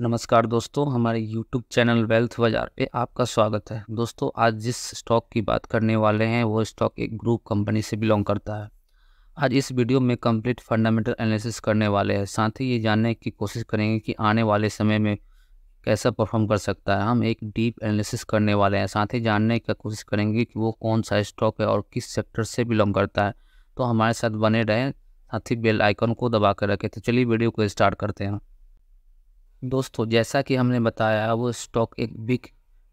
नमस्कार दोस्तों हमारे YouTube चैनल वेल्थ बाजार पे आपका स्वागत है दोस्तों आज जिस स्टॉक की बात करने वाले हैं वो स्टॉक एक ग्रुप कंपनी से बिलोंग करता है आज इस वीडियो में कंप्लीट फंडामेंटल एनालिसिस करने वाले हैं साथ ही ये जानने की कोशिश करेंगे कि आने वाले समय में कैसा परफॉर्म कर सकता है हम एक डीप एनालिसिस करने वाले हैं साथ ही जानने की कोशिश करेंगे कि वो कौन सा स्टॉक है और किस सेक्टर से बिलोंग करता है तो हमारे साथ बने रहें साथ ही बेल आइकन को दबा कर रखें तो चलिए वीडियो को स्टार्ट करते हैं दोस्तों जैसा कि हमने बताया वो स्टॉक एक बिग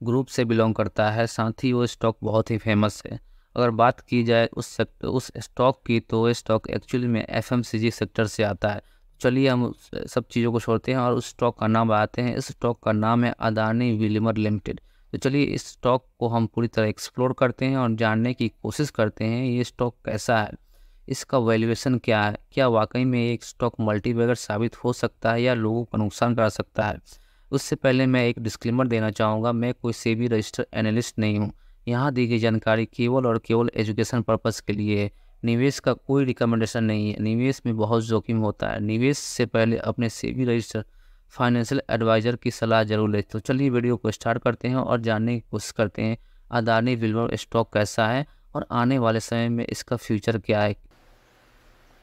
ग्रुप से बिलोंग करता है साथ ही वो स्टॉक बहुत ही फेमस है अगर बात की जाए उस सेक्टर उस स्टॉक की तो वो स्टॉक एक्चुअली में एफ सेक्टर से आता है चलिए हम सब चीज़ों को छोड़ते हैं और उस स्टॉक का नाम आते हैं इस स्टॉक का नाम है अदानी विलिमर लिमिटेड तो चलिए इस स्टॉक को हम पूरी तरह एक्सप्लोर करते हैं और जानने की कोशिश करते हैं ये स्टॉक कैसा है इसका वैल्यूएशन क्या है क्या वाकई में एक स्टॉक मल्टीबैगर साबित हो सकता है या लोगों को नुकसान करा सकता है उससे पहले मैं एक डिस्क्लेमर देना चाहूँगा मैं कोई भी रजिस्टर एनालिस्ट नहीं हूँ यहाँ दी गई जानकारी केवल और केवल एजुकेशन पर्पज़ के लिए है निवेश का कोई रिकमेंडेशन नहीं है निवेश में बहुत जोखिम होता है निवेश से पहले अपने भी रजिस्टर फाइनेंशियल एडवाइज़र की सलाह जरूर लें तो चलिए वीडियो को स्टार्ट करते हैं और जानने की कोशिश करते हैं अदानी विल्वर स्टॉक कैसा है और आने वाले समय में इसका फ्यूचर क्या है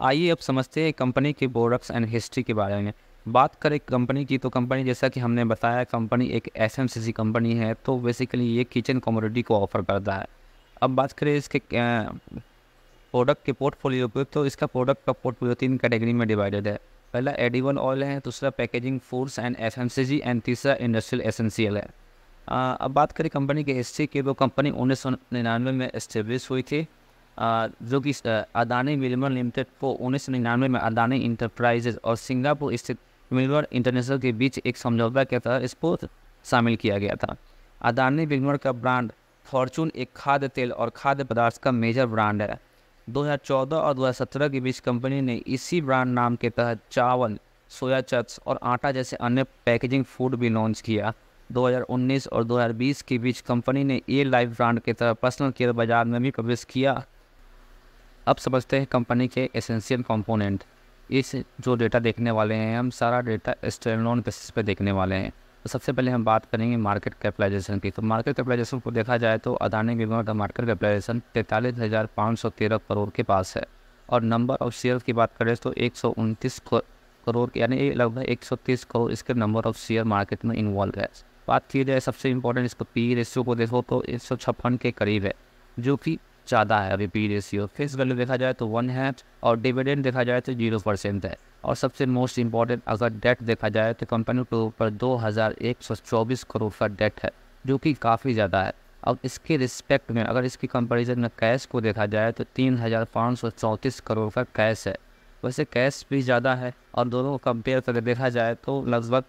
आइए अब समझते हैं कंपनी के प्रोडक्ट्स एंड हिस्ट्री के बारे में बात करें कंपनी की तो कंपनी जैसा कि हमने बताया कंपनी एक एस कंपनी है तो बेसिकली ये किचन कमोडिटी को ऑफर करता है अब बात करें इसके प्रोडक्ट के पोर्टफोलियो पर तो इसका प्रोडक्ट का पोर्टफोलियो तीन कैटेगरी में डिवाइडेड है पहला एडिवल ऑयल है दूसरा packaging foods and F and तीसरा इंडस्ट्रियल एसेंशियल है आ, अब बात करें कंपनी के हिस्ट्री की तो कंपनी उन्नीस में इस्टेब्लिश हुई थी जो कि अदानी मिलमर लिमिटेड को उन्नीस सौ निन्यानवे में अदानी इंटरप्राइजेज और सिंगापुर स्थित मिलमर इंटरनेशनल के बीच एक समझौता के तहत इसको शामिल किया गया था अदानी मिलमर का ब्रांड फॉर्चून एक खाद्य तेल और खाद्य पदार्थ का मेजर ब्रांड है 2014 और 2017 के बीच कंपनी ने इसी ब्रांड नाम के तहत चावल सोया चट्स और आटा जैसे अन्य पैकेजिंग फूड भी लॉन्च किया 2019 और 2020 के बीच कंपनी ने ए लाइफ ब्रांड के तहत पर्सनल केयर बाजार में भी प्रवेश किया अब समझते हैं कंपनी के एसेंशियल कंपोनेंट इस जो डेटा देखने वाले हैं हम सारा डेटा स्टैंडलोन बेसिस पे देखने वाले हैं तो सबसे पहले हम बात करेंगे मार्केट कैपिटलाइजेशन की तो मार्केट कैपिटलाइजेशन को देखा जाए तो अदानी बीमा का मार्केट कैपिटलाइजेशन तैंतालीस हज़ार पाँच सौ तेरह करोड़ के पास है और नंबर ऑफ शेयर की बात करें तो एक सौ उनतीस करोड़ यानी लगभग एक सौ तीस करोड़ इसके नंबर ऑफ शेयर मार्केट में इन्वॉल्व है बात की जाए सबसे इम्पोर्टेंट इसको पी रेशियो को देखो तो एक सौ छप्पन के करीब है जो कि ज़्यादा है अभी पी रेशियो फेस वैल्यू देखा जाए तो वन है और डिविडेंड देखा जाए तो जीरो परसेंट है और सबसे मोस्ट इंपॉर्टेंट अगर डेट देखा जाए तो कंपनी के ऊपर दो हज़ार एक सौ चौबीस करोड़ का डेट है जो कि काफ़ी ज़्यादा है अब इसके रिस्पेक्ट में अगर इसकी कंपेरिजन में कैश को देखा जाए तो तीन हज़ार पाँच सौ चौंतीस करोड़ का कैश है वैसे कैश भी ज़्यादा है और दोनों को कंपेयर करके देखा जाए तो लगभग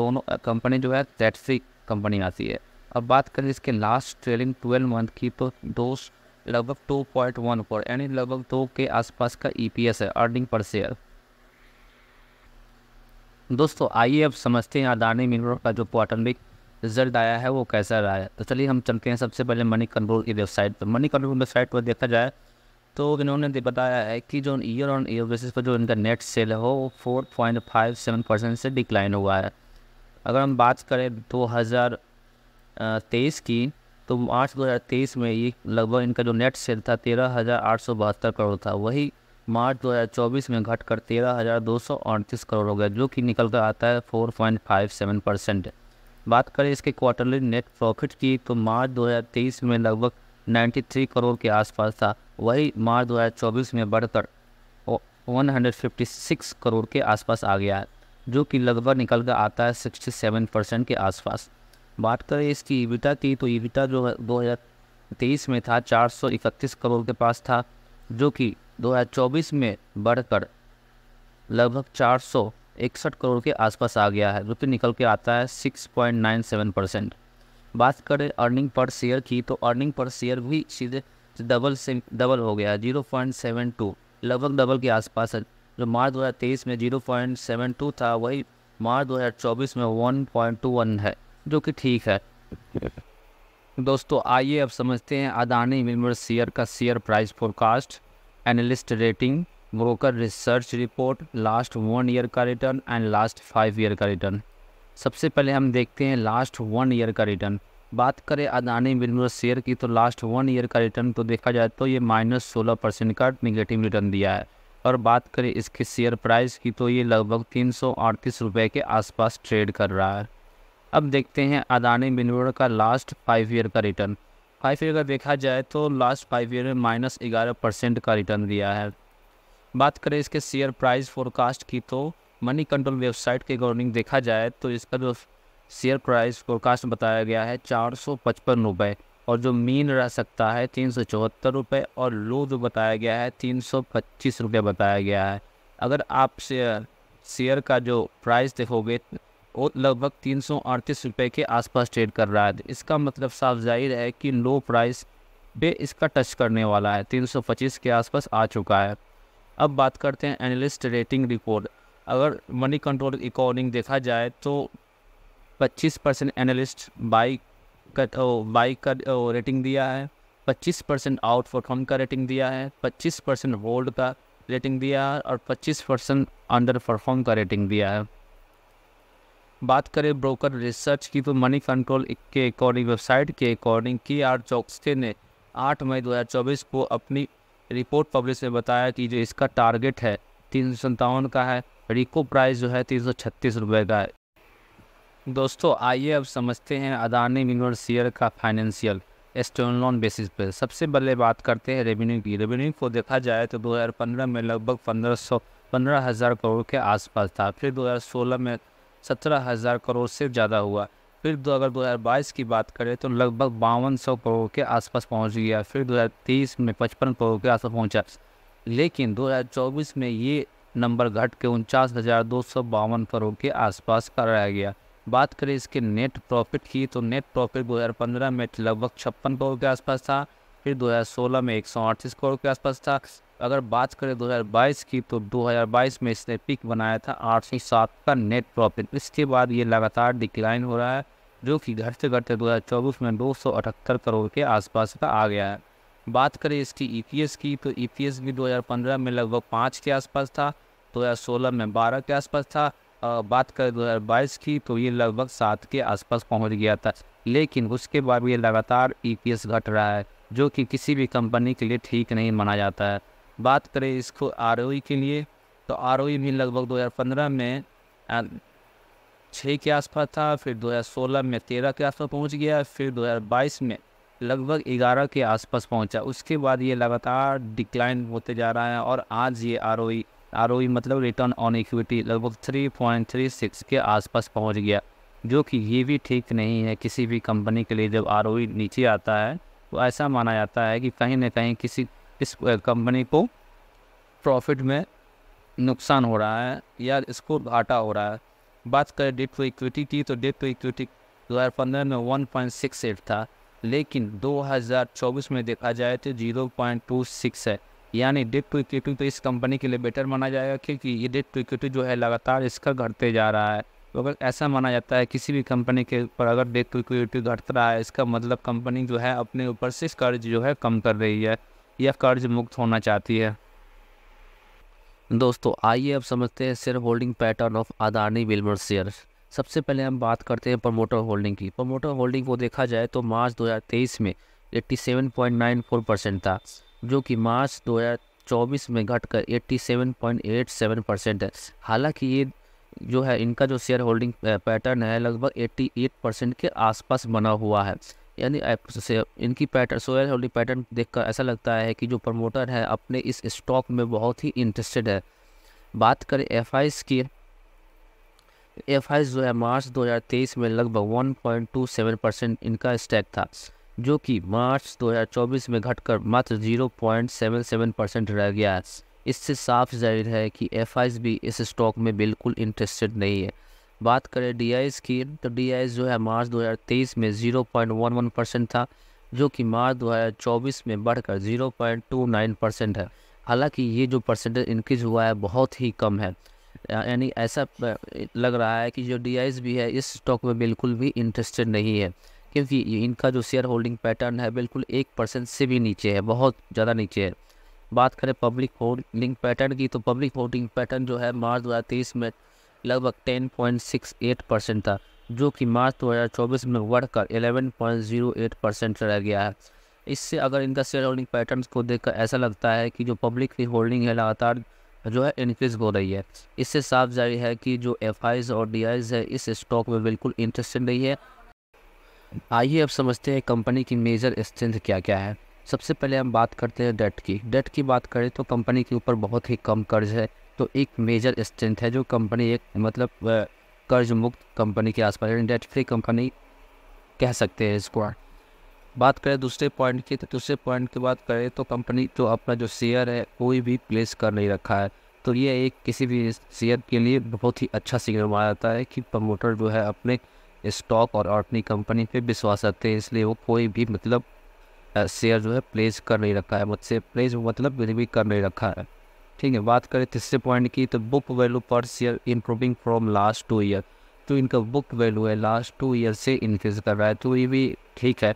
दोनों कंपनी जो है टैक्सी कंपनी आती है अब बात करें इसके लास्ट ट्रेलिंग ट्वेल्व मंथ की तो दो लगभग टू पॉइंट वन फोर यानी लगभग दो के आसपास का ईपीएस e है अर्निंग पर शेयर दोस्तों आइए अब समझते हैं अदानी मिनरल का जो क्वार्टरली रिजल्ट आया है वो कैसा रहा है तो चलिए हम चलते हैं सबसे पहले मनी कंट्रोल की वेबसाइट पर मनी कंट्रोल वेबसाइट पर देखा जाए तो इन्होंने बताया है कि जो ईयर ऑन ईयर बेसिस पर जो इनका नेट सेल है वो four point five seven percent से डिक्लाइन हुआ है अगर हम बात करें दो हज़ार तेईस की तो मार्च 2023 में ये लगभग इनका जो नेट सेल था तेरह हज़ार आठ सौ बहत्तर करोड़ था वही मार्च 2024 में घटकर तेरह हज़ार दो सौ अड़तीस करोड़ हो गया जो कि निकल कर आता है four point five seven percent बात करें इसके क्वार्टरली नेट प्रॉफिट की तो मार्च 2023 में लगभग 93 करोड़ के आसपास था वही मार्च 2024 में बढ़कर 156 करोड़ के आसपास आ गया है जो कि लगभग निकल कर आता है 67 परसेंट के आसपास बात करें इसकी ईविता की तो ईविता जो दो हज़ार तेईस में था चार सौ इकतीस करोड़ के पास था जो कि दो हज़ार चौबीस में बढ़कर लगभग चार सौ इकसठ करोड़ के आसपास आ गया है जो कि निकल के आता है six point nine seven percent बात करें अर्निंग पर शेयर की तो अर्निंग पर शेयर भी सीधे डबल से डबल हो गया है जीरो पॉइंट सेवन टू लगभग डबल के आसपास है जो मार्च दो हज़ार तेईस में जीरो पॉइंट सेवन टू था वही मार्च दो हज़ार चौबीस में वन पॉइंट टू वन है जो कि ठीक है दोस्तों आइए अब समझते हैं अदानी मिलवर शेयर का share price forecast analyst rating broker research report last one year का return and last five year का रिटर्न सबसे पहले हम देखते हैं लास्ट वन ईयर का रिटर्न बात करें अदानी मिलवर शेयर की तो लास्ट वन ईयर का रिटर्न तो देखा जाए तो ये माइनस सोलह परसेंट का निगेटिव रिटर्न दिया है और बात करें इसके शेयर प्राइस की तो ये लगभग तीन सौ अड़तीस रुपये के आसपास ट्रेड कर रहा है अब देखते हैं अदानी बिनोर का लास्ट फाइव ईयर का रिटर्न फाइव ईयर का देखा जाए तो लास्ट फाइव ईयर में माइनस ग्यारह परसेंट का रिटर्न दिया है बात करें इसके शेयर प्राइस फोरकास्ट की तो मनी कंट्रोल वेबसाइट के अकॉर्डिंग देखा जाए तो इसका जो शेयर प्राइस फोरकास्ट बताया गया है चार सौ पचपन रुपये और जो मीन रह सकता है तीन सौ चौहत्तर रुपये और लो जो बताया गया है तीन सौ पच्चीस रुपये बताया गया है अगर आप शेयर शेयर का जो प्राइस देखोगे और लगभग तीन सौ रुपये के आसपास ट्रेड कर रहा है इसका मतलब साफ जाहिर है कि लो प्राइस पे इसका टच करने वाला है 325 के आसपास आ चुका है अब बात करते हैं एनालिस्ट रेटिंग रिपोर्ट अगर मनी कंट्रोल अकॉर्डिंग देखा जाए तो 25 परसेंट एनालिस्ट बाई का बाई का रेटिंग दिया है 25 परसेंट आउट परफॉर्म का रेटिंग दिया है 25 परसेंट होल्ड का रेटिंग दिया है और 25 परसेंट अंडर परफॉर्म का रेटिंग दिया है बात करें ब्रोकर रिसर्च की तो मनी कंट्रोल के अकॉर्डिंग वेबसाइट के अकॉर्डिंग के आर चौकसे ने 8 मई 2024 को अपनी रिपोर्ट पब्लिश में बताया कि जो इसका टारगेट है तीन सौ सत्तावन का है रिको प्राइस जो है तीन सौ छत्तीस रुपये का है दोस्तों आइए अब समझते हैं अदानी मिनर शेयर का फाइनेंशियल एस्टोनलॉन बेसिस पर सबसे पहले बात करते हैं रेवेन्यू की रेवेन्यू को देखा जाए तो 2015 में लगभग पंद्रह सौ पंद्रह हज़ार करोड़ के आसपास था फिर 2016 में सत्रह हज़ार करोड़ से ज़्यादा हुआ फिर दो अगर 2022 की बात करें तो लगभग बावन सौ करोड़ के आसपास पहुंच गया फिर तेईस में पचपन करोड़ के आसपास पहुंचा लेकिन 2024 में ये नंबर घट के उनचास हज़ार दो सौ बावन करोड़ के आसपास का रह गया बात करें इसके नेट प्रॉफिट की तो नेट प्रॉफिट 2015 में लगभग छप्पन करोड़ के आसपास था फिर 2016 में एक करोड़ के आसपास था अगर बात करें 2022 की तो 2022 में इसने पिक बनाया था आठ सौ सात का नेट प्रॉफिट इसके बाद ये लगातार डिक्लाइन हो रहा है जो कि घटते घटते दो में दो करोड़ के आसपास का आ गया है बात करें इसकी ई e की तो ई e भी 2015 में लगभग पाँच के आसपास था 2016 में बारह के आसपास था और बात करें 2022 की तो ये लगभग सात के आसपास पहुंच गया था लेकिन उसके बाद ये लगातार ई e घट रहा है जो कि किसी भी कंपनी के लिए ठीक नहीं माना जाता है बात करें इसको आर e के लिए तो आर e भी लगभग 2015 में छः के आसपास था फिर 2016 में तेरह के आसपास पहुंच गया फिर 2022 में लगभग ग्यारह के आसपास पहुंचा उसके बाद ये लगातार डिक्लाइन होते जा रहा है और आज ये आर ओ आर ओ मतलब रिटर्न ऑन इक्विटी लगभग 3.36 के आसपास पहुंच गया जो कि ये भी ठीक नहीं है किसी भी कंपनी के लिए जब आर e नीचे आता है तो ऐसा माना जाता है कि कहीं ना कहीं किसी इस कंपनी को प्रॉफिट में नुकसान हो रहा है या इसको घाटा हो रहा है बात करें डेट टू इक्विटी की तो डेट टू इक्विटी दो हज़ार पंद्रह में वन पॉइंट सिक्स एट था लेकिन दो हज़ार चौबीस में देखा जाए तो जीरो पॉइंट टू सिक्स है यानी डेट टू इक्विटी तो इस कंपनी के लिए बेटर माना जाएगा क्योंकि ये डेट टू इक्विटी जो है लगातार इसका घटते जा रहा है तो अगर ऐसा माना जाता है किसी भी कंपनी के ऊपर अगर डेट टू इक्विटी घट रहा है इसका मतलब कंपनी जो है अपने ऊपर से कर्ज जो है कम कर रही है या e कर्ज मुक्त होना चाहती है दोस्तों आइए अब समझते हैं share holding pattern of Adani Wilmar share सबसे पहले हम बात करते हैं प्रमोटर होल्डिंग की प्रमोटर होल्डिंग को देखा जाए तो मार्च 2023 में 87.94 परसेंट था जो कि मार्च 2024 में घटकर 87.87 परसेंट है हालांकि ये जो है इनका जो शेयर होल्डिंग पैटर्न है लगभग 88 परसेंट के आसपास बना हुआ है यानी से इनकी पैटर्न सोयल होल्डिंग पैटर्न देखकर ऐसा लगता है कि जो प्रमोटर है अपने इस स्टॉक में बहुत ही इंटरेस्टेड है बात करें एफ की एफ जो है मार्च 2023 में लगभग 1.27 परसेंट इनका स्टैक था जो कि मार्च 2024 में घटकर मात्र 0.77 परसेंट रह गया है इससे साफ जाहिर है कि एफ भी इस स्टॉक में बिल्कुल इंटरेस्टेड नहीं है बात करें डी की तो डी जो है मार्च 2023 में 0.11 परसेंट था जो कि मार्च 2024 में बढ़कर 0.29 परसेंट है हालांकि ये जो परसेंटेज इंक्रीज हुआ है बहुत ही कम है यानी ऐसा लग रहा है कि जो डी भी है इस स्टॉक में बिल्कुल भी इंटरेस्टेड नहीं है क्योंकि इनका जो शेयर होल्डिंग पैटर्न है बिल्कुल एक परसेंट से भी नीचे है बहुत ज़्यादा नीचे है बात करें पब्लिक होल्डिंग पैटर्न की तो पब्लिक होल्डिंग पैटर्न जो है मार्च दो में लगभग 10.68 परसेंट था जो कि मार्च 2024 में बढ़कर 11.08 परसेंट रह गया है इससे अगर इनका शेयर होल्डिंग पैटर्न को देखकर ऐसा लगता है कि जो पब्लिक की होल्डिंग है लगातार जो है इंक्रीज हो रही है इससे साफ जारी है कि जो एफ और डी है इस स्टॉक में बिल्कुल इंटरेस्ट नहीं है आइए अब समझते हैं कंपनी की मेजर स्ट्रेंथ क्या क्या है सबसे पहले हम बात करते हैं डेट की डेट की बात करें तो कंपनी के ऊपर बहुत ही कम कर्ज है तो एक मेजर स्ट्रेंथ है जो कंपनी एक मतलब कर्ज मुक्त कंपनी के आसपास डेट फ्री कंपनी कह सकते हैं इसको बात करें दूसरे पॉइंट की तो दूसरे पॉइंट की बात करें तो कंपनी तो अपना जो शेयर है कोई भी प्लेस कर नहीं रखा है तो ये एक किसी भी शेयर के लिए बहुत ही अच्छा सिग्नल माना जाता है कि प्रमोटर जो है अपने स्टॉक और अपनी कंपनी पे विश्वास रखते हैं इसलिए वो कोई भी मतलब शेयर जो है प्लेस कर नहीं रखा है मुझसे प्लेस मतलब भी कर नहीं रखा है ठीक है बात करें तीसरे पॉइंट की तो book value per share improving from last two year तो इनका बुक वैल्यू है लास्ट टू ईयर से इंक्रीज कर रहा है तो ये भी ठीक है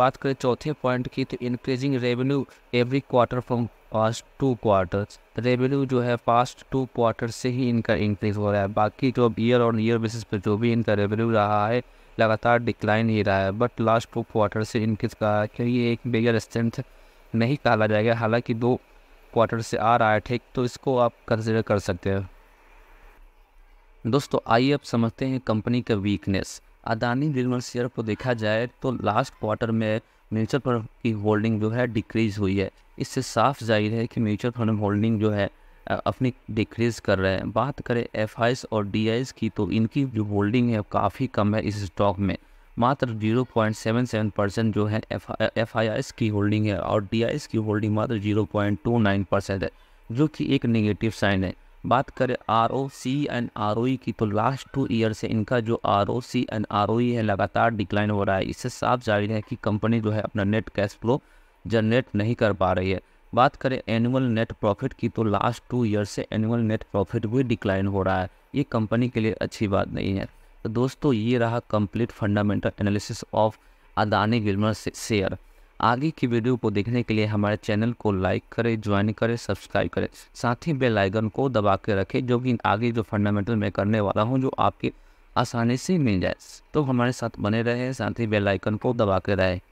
बात करें चौथे पॉइंट की तो increasing revenue every quarter from past two quarter revenue जो है पास्ट टू क्वार्टर से ही इनका इंक्रीज हो रहा है बाकी जो ईयर और ईयर बेसिस पर जो भी इनका रेवेन्यू रहा है लगातार डिक्लाइन ही रहा है बट लास्ट टू क्वार्टर से इंक्रीज कर रहा है क्योंकि ये एक बेगर स्ट्रेंथ नहीं कहा जाएगा हालांकि दो क्वार्टर से आ रहा है ठीक तो इसको आप कंसिडर कर सकते हैं दोस्तों आइए अब समझते हैं कंपनी का वीकनेस अदानी निर्मल शेयर को देखा जाए तो लास्ट क्वार्टर में म्यूचुअल फंड की होल्डिंग जो है डिक्रीज हुई है इससे साफ जाहिर है कि म्यूचुअल फंड होल्डिंग जो है अपनी डिक्रीज कर रहे हैं बात करें एफ और डी की तो इनकी जो होल्डिंग है काफ़ी कम है इस स्टॉक में मात्र 0.77 परसेंट जो है एफ आई की होल्डिंग है और डी आई एस की होल्डिंग मात्र 0.29 परसेंट है जो कि एक नेगेटिव साइन है बात करें R O C and R O की तो लास्ट टू ईयर से इनका जो R O C and R O है लगातार डिक्लाइन हो रहा है इससे साफ जाहिर है कि कंपनी जो है अपना नेट कैश फ्लो जनरेट नहीं कर पा रही है बात करें एनुअल नेट प्रॉफिट की तो लास्ट टू ईयर से एनुअल नेट प्रॉफिट भी डिक्लाइन हो रहा है ये कंपनी के लिए अच्छी बात नहीं है तो दोस्तों ये रहा complete fundamental analysis of Adani Wilmar share आगे की वीडियो को देखने के लिए हमारे चैनल को लाइक करें ज्वाइन करें सब्सक्राइब करें साथ ही बेल आइकन को दबा के रखें जो कि आगे जो फंडामेंटल मैं करने वाला हूँ जो आपके आसानी से मिल जाए तो हमारे साथ बने रहें साथ ही बेल आइकन को दबा के रहें